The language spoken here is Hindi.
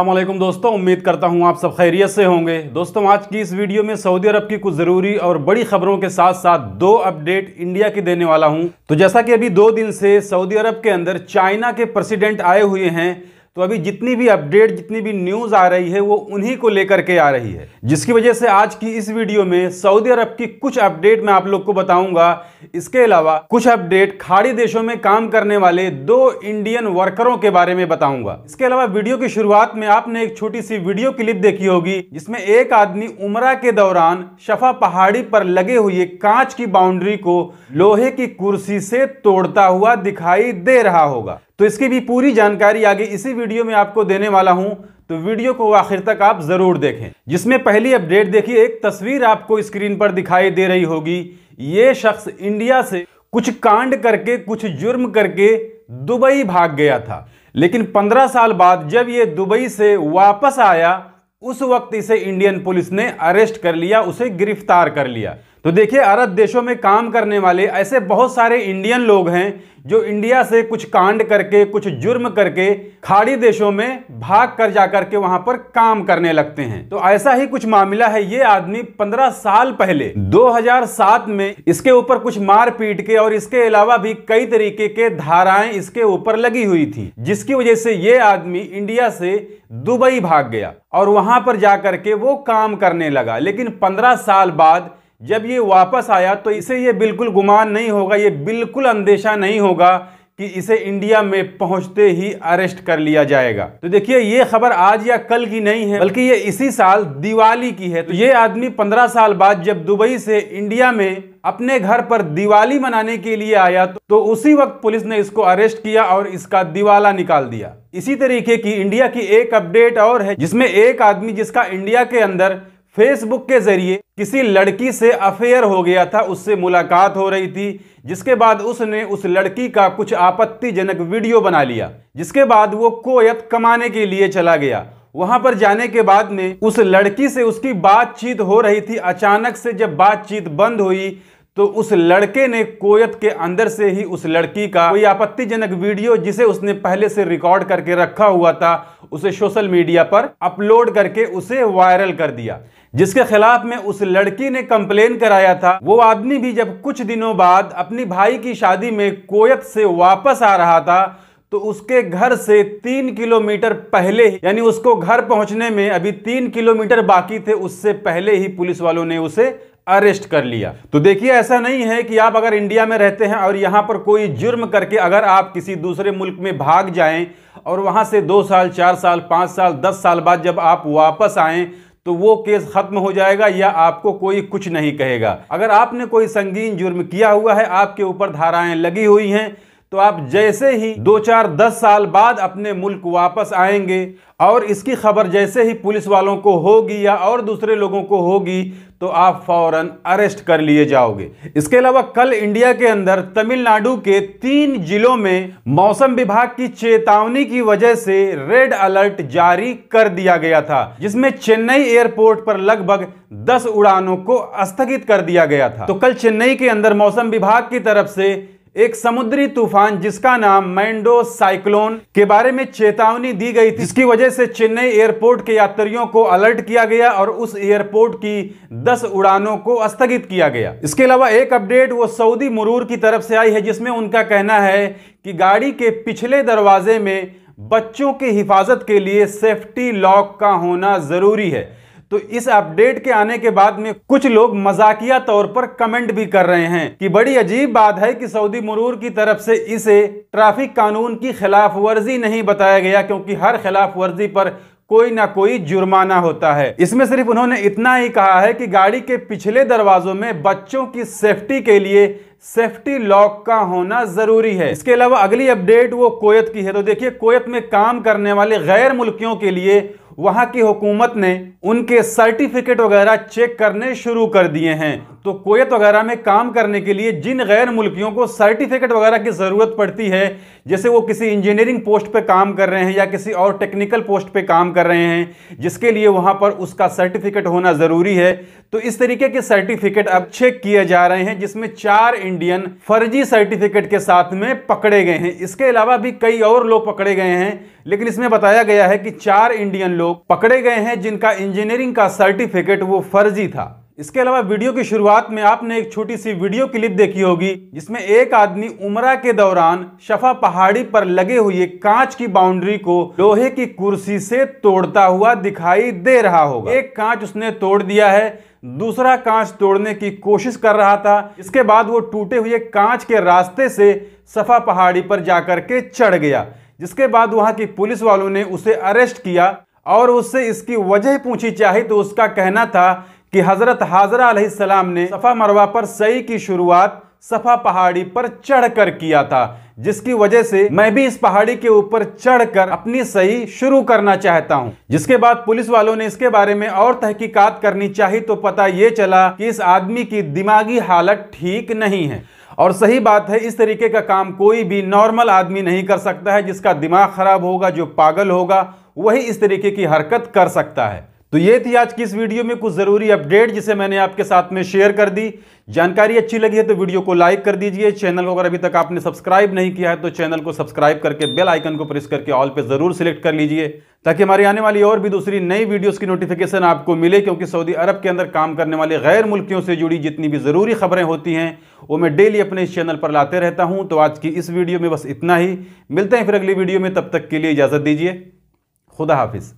अल्लाम दोस्तों उम्मीद करता हूँ आप सब खैरियत से होंगे दोस्तों आज की इस वीडियो में सऊदी अरब की कुछ ज़रूरी और बड़ी खबरों के साथ साथ दो अपडेट इंडिया की देने वाला हूँ तो जैसा कि अभी दो दिन से सऊदी अरब के अंदर चाइना के प्रेसिडेंट आए हुए हैं तो अभी जितनी भी अपडेट जितनी भी न्यूज़ आ रही है वो उन्हीं को लेकर के आ रही है जिसकी वजह से आज की इस वीडियो में सऊदी अरब की कुछ अपडेट मैं आप लोग को बताऊँगा इसके अलावा कुछ अपडेट खाड़ी देशों में काम करने वाले दो इंडियन वर्करों के बारे में बताऊंगा इसके अलावा वीडियो की शुरुआत में आपने एक छोटी सी वीडियो क्लिप देखी होगी जिसमें एक आदमी उमरा के दौरान शफा पहाड़ी पर लगे हुए कांच की बाउंड्री को लोहे की कुर्सी से तोड़ता हुआ दिखाई दे रहा होगा तो इसकी भी पूरी जानकारी आगे इसी वीडियो में आपको देने वाला हूं तो वीडियो को आखिर तक आप जरूर देखें जिसमें पहली अपडेट देखिए एक तस्वीर आपको स्क्रीन पर दिखाई दे रही होगी ये शख्स इंडिया से कुछ कांड करके कुछ जुर्म करके दुबई भाग गया था लेकिन 15 साल बाद जब ये दुबई से वापस आया उस वक्त इसे इंडियन पुलिस ने अरेस्ट कर लिया उसे गिरफ्तार कर लिया तो देखिए अरब देशों में काम करने वाले ऐसे बहुत सारे इंडियन लोग हैं जो इंडिया से कुछ कांड करके कुछ जुर्म करके खाड़ी देशों में भाग कर जा करके वहां पर काम करने लगते हैं तो ऐसा ही कुछ मामला है ये आदमी 15 साल पहले 2007 में इसके ऊपर कुछ मार पीट के और इसके अलावा भी कई तरीके के धाराएं इसके ऊपर लगी हुई थी जिसकी वजह से ये आदमी इंडिया से दुबई भाग गया और वहां पर जाकर के वो काम करने लगा लेकिन पंद्रह साल बाद जब ये वापस आया तो इसे ये बिल्कुल गुमान नहीं होगा ये बिल्कुल अंदेशा नहीं होगा कि इसे इंडिया में पहुंचते ही अरेस्ट कर लिया जाएगा तो देखिए ये खबर आज या कल की नहीं है बल्कि ये इसी साल दिवाली की है तो ये आदमी 15 साल बाद जब दुबई से इंडिया में अपने घर पर दिवाली मनाने के लिए आया तो, तो उसी वक्त पुलिस ने इसको अरेस्ट किया और इसका दिवाला निकाल दिया इसी तरीके की इंडिया की एक अपडेट और है जिसमें एक आदमी जिसका इंडिया के अंदर फेसबुक के जरिए किसी लड़की से अफेयर हो गया था उससे मुलाकात हो रही थी जिसके बाद उसने उस लड़की का कुछ आपत्तिजनक वीडियो बना लिया जिसके बाद वो कोयत कमाने के लिए चला गया वहां पर जाने के बाद में उस लड़की से उसकी बातचीत हो रही थी अचानक से जब बातचीत बंद हुई तो उस लड़के ने कोयत के अंदर से ही उस लड़की का कोई आपत्तिजनक वीडियो जिसे उसने पहले से रिकॉर्ड करके रखा हुआ था उसे सोशल मीडिया पर अपलोड करके उसे वायरल कर दिया जिसके खिलाफ में उस लड़की ने कंप्लेन कराया था वो आदमी भी जब कुछ दिनों बाद अपनी भाई की शादी में कोयत से वापस आ रहा था तो उसके घर से तीन किलोमीटर पहले ही यानी उसको घर पहुंचने में अभी तीन किलोमीटर बाकी थे उससे पहले ही पुलिस वालों ने उसे अरेस्ट कर लिया तो देखिए ऐसा नहीं है कि आप अगर इंडिया में रहते हैं और यहाँ पर कोई जुर्म करके अगर आप किसी दूसरे मुल्क में भाग जाएं और वहां से दो साल चार साल पांच साल दस साल बाद जब आप वापस आए तो वो केस ख़त्म हो जाएगा या आपको कोई कुछ नहीं कहेगा अगर आपने कोई संगीन जुर्म किया हुआ है आपके ऊपर धाराएं लगी हुई हैं तो आप जैसे ही दो चार दस साल बाद अपने मुल्क वापस आएंगे और इसकी खबर जैसे ही पुलिस वालों को होगी या और दूसरे लोगों को होगी तो आप फौरन अरेस्ट कर लिए जाओगे इसके अलावा कल इंडिया के अंदर तमिलनाडु के तीन जिलों में मौसम विभाग की चेतावनी की वजह से रेड अलर्ट जारी कर दिया गया था जिसमें चेन्नई एयरपोर्ट पर लगभग 10 उड़ानों को स्थगित कर दिया गया था तो कल चेन्नई के अंदर मौसम विभाग की तरफ से एक समुद्री तूफान जिसका नाम मैंडो साइक्लोन के बारे में चेतावनी दी गई थी जिसकी वजह से चेन्नई एयरपोर्ट के यात्रियों को अलर्ट किया गया और उस एयरपोर्ट की 10 उड़ानों को स्थगित किया गया इसके अलावा एक अपडेट वो सऊदी मरूर की तरफ से आई है जिसमें उनका कहना है कि गाड़ी के पिछले दरवाजे में बच्चों की हिफाजत के लिए सेफ्टी लॉक का होना जरूरी है तो इस अपडेट के आने के बाद में कुछ लोग मजाकिया तौर पर कमेंट भी कर रहे हैं कि बड़ी अजीब बात है कि सऊदी मरूर की तरफ से इसे ट्रैफिक कानून की खिलाफ वर्जी नहीं बताया गया क्योंकि हर खिलाफ वर्जी पर कोई ना कोई जुर्माना होता है इसमें सिर्फ उन्होंने इतना ही कहा है कि गाड़ी के पिछले दरवाजों में बच्चों की सेफ्टी के लिए सेफ्टी लॉक का होना जरूरी है इसके अलावा अगली अपडेट वो कोयत की है तो देखिए कोयत में काम करने वाले गैर मुल्कियों के लिए वहाँ की हुकूमत ने उनके सर्टिफिकेट वगैरह चेक करने शुरू कर दिए हैं तो कोयत वगैरह में काम करने के लिए जिन गैर मुल्कियों को सर्टिफिकेट वगैरह की ज़रूरत पड़ती है जैसे वो किसी इंजीनियरिंग पोस्ट पे काम कर रहे हैं या किसी और टेक्निकल पोस्ट पे काम कर रहे हैं जिसके लिए वहाँ पर उसका सर्टिफिकेट होना ज़रूरी है तो इस तरीके के सर्टिफिकेट अब चेक किए जा रहे हैं जिसमें चार इंडियन फर्जी सर्टिफिकेट के साथ में पकड़े गए हैं इसके अलावा भी कई और लोग पकड़े गए हैं लेकिन इसमें बताया गया है कि चार इंडियन लोग पकड़े गए हैं जिनका इंजीनियरिंग का सर्टिफिकेट वो फर्जी था इसके अलावा वीडियो की शुरुआत में आपने एक छोटी सी वीडियो क्लिप देखी होगी जिसमें एक आदमी उमरा के दौरान शफा पहाड़ी पर लगे हुए कांच की बाउंड्री को लोहे की कुर्सी से तोड़ता हुआ दिखाई दे रहा होगा एक कांच उसने तोड़ दिया है दूसरा कांच तोड़ने की कोशिश कर रहा था इसके बाद वो टूटे हुए कांच के रास्ते से सफा पहाड़ी पर जाकर के चढ़ गया जिसके बाद वहां की पुलिस वालों ने उसे अरेस्ट किया और उससे इसकी वजह पूछी चाहे तो उसका कहना था कि हज़रत हाजरा सलाम ने सफ़ा मरवा पर सई की शुरुआत सफ़ा पहाड़ी पर चढ़कर किया था जिसकी वजह से मैं भी इस पहाड़ी के ऊपर चढ़कर अपनी सही शुरू करना चाहता हूं। जिसके बाद पुलिस वालों ने इसके बारे में और तहकीकात करनी चाहिए तो पता ये चला कि इस आदमी की दिमागी हालत ठीक नहीं है और सही बात है इस तरीके का काम कोई भी नॉर्मल आदमी नहीं कर सकता है जिसका दिमाग ख़राब होगा जो पागल होगा वही इस तरीके की हरकत कर सकता है तो ये थी आज की इस वीडियो में कुछ ज़रूरी अपडेट जिसे मैंने आपके साथ में शेयर कर दी जानकारी अच्छी लगी है तो वीडियो को लाइक कर दीजिए चैनल को अगर अभी तक आपने सब्सक्राइब नहीं किया है तो चैनल को सब्सक्राइब करके बेल आइकन को प्रेस करके ऑल पे ज़रूर सिलेक्ट कर लीजिए ताकि हमारी आने वाली और भी दूसरी नई वीडियोस की नोटिफिकेशन आपको मिले क्योंकि सऊदी अरब के अंदर काम करने वाले गैर मुल्कियों से जुड़ी जितनी भी ज़रूरी खबरें होती हैं वो मैं डेली अपने इस चैनल पर लाते रहता हूँ तो आज की इस वीडियो में बस इतना ही मिलते हैं फिर अगली वीडियो में तब तक के लिए इजाज़त दीजिए खुदा हाफिज़